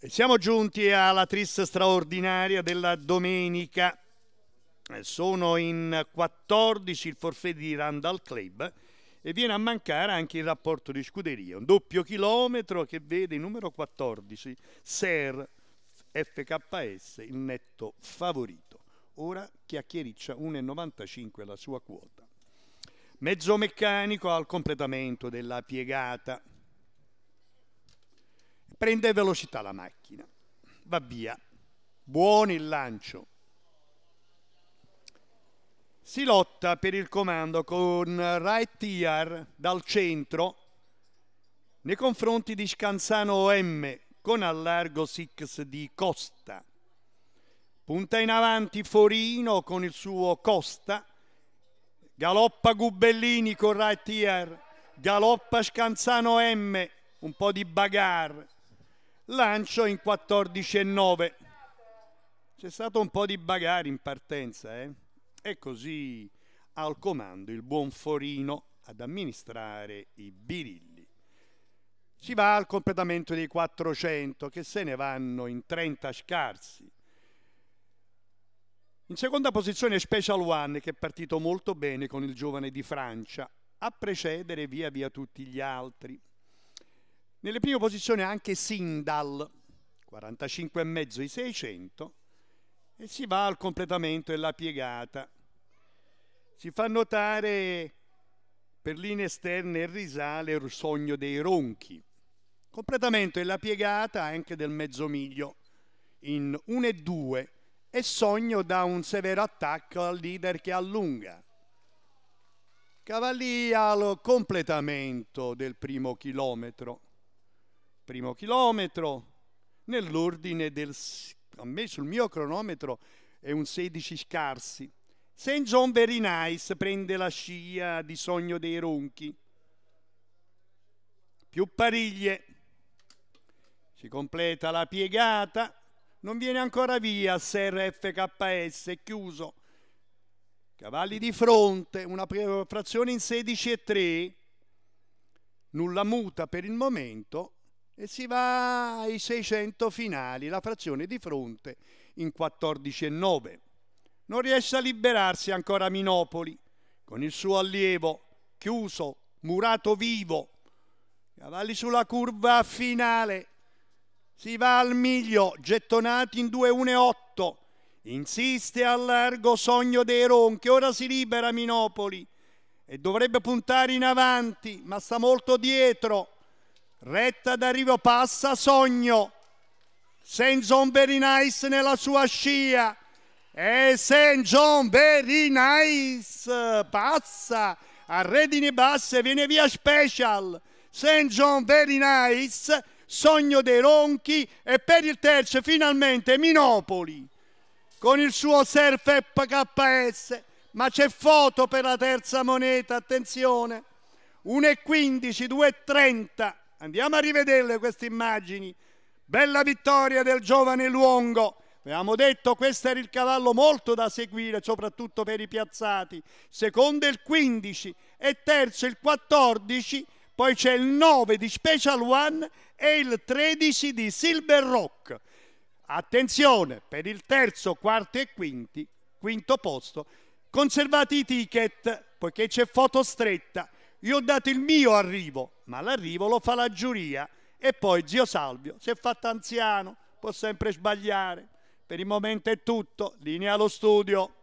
Siamo giunti alla trista straordinaria della domenica. Sono in 14 il forfè di Randall Club e viene a mancare anche il rapporto di scuderia. Un doppio chilometro che vede il numero 14, Ser FKS, il netto favorito. Ora chiacchiericcia 1,95 la sua quota. Mezzo meccanico al completamento della piegata prende velocità la macchina, va via, buono il lancio. Si lotta per il comando con Right Tiar dal centro nei confronti di Scanzano M con allargo Six di Costa. Punta in avanti Forino con il suo Costa, galoppa Gubellini con Right Tiar, galoppa Scanzano M, un po' di bagarre lancio in 14-9. C'è stato un po' di bagari in partenza, eh? E così al comando il buon Forino ad amministrare i birilli. Si va al completamento dei 400 che se ne vanno in 30 scarsi. In seconda posizione Special One che è partito molto bene con il giovane di Francia, a precedere via via tutti gli altri. Nelle prime posizioni anche Sindal, 45,5 i 600 e si va al completamento della piegata. Si fa notare per linee esterne il risale il sogno dei ronchi. Completamento della piegata anche del mezzo miglio in 1 e 2 e sogno da un severo attacco al leader che allunga. Cavalli al completamento del primo chilometro primo chilometro, nell'ordine del... a me sul mio cronometro è un 16 scarsi. St. John Very Nice prende la scia di Sogno dei Ronchi. Più pariglie. Si completa la piegata. Non viene ancora via SRFKS, è chiuso. Cavalli di fronte, una frazione in 16 e 3. Nulla muta per il momento e si va ai 600 finali, la frazione di fronte in 14 e 9. Non riesce a liberarsi ancora Minopoli con il suo allievo chiuso, murato vivo. Cavalli sulla curva finale. Si va al miglio, gettonati in 2-1-8. Insiste al largo Sogno dei Ronchi. Ora si libera Minopoli e dovrebbe puntare in avanti, ma sta molto dietro. Retta d'arrivo passa Sogno. saint very nice nella sua scia. E saint very nice passa a redini basse, viene via Special. saint very nice Sogno dei Ronchi e per il terzo finalmente Minopoli con il suo surf KS. Ma c'è foto per la terza moneta, attenzione. 1,15, 2,30. Andiamo a rivederle queste immagini. Bella vittoria del giovane Luongo. Abbiamo detto questo era il cavallo molto da seguire, soprattutto per i piazzati. Secondo il 15 e terzo il 14, poi c'è il 9 di Special One e il 13 di Silver Rock. Attenzione, per il terzo, quarto e quinti, quinto posto, conservate i ticket, poiché c'è foto stretta io ho dato il mio arrivo, ma l'arrivo lo fa la giuria. E poi zio Salvio si è fatto anziano, può sempre sbagliare. Per il momento è tutto, linea allo studio.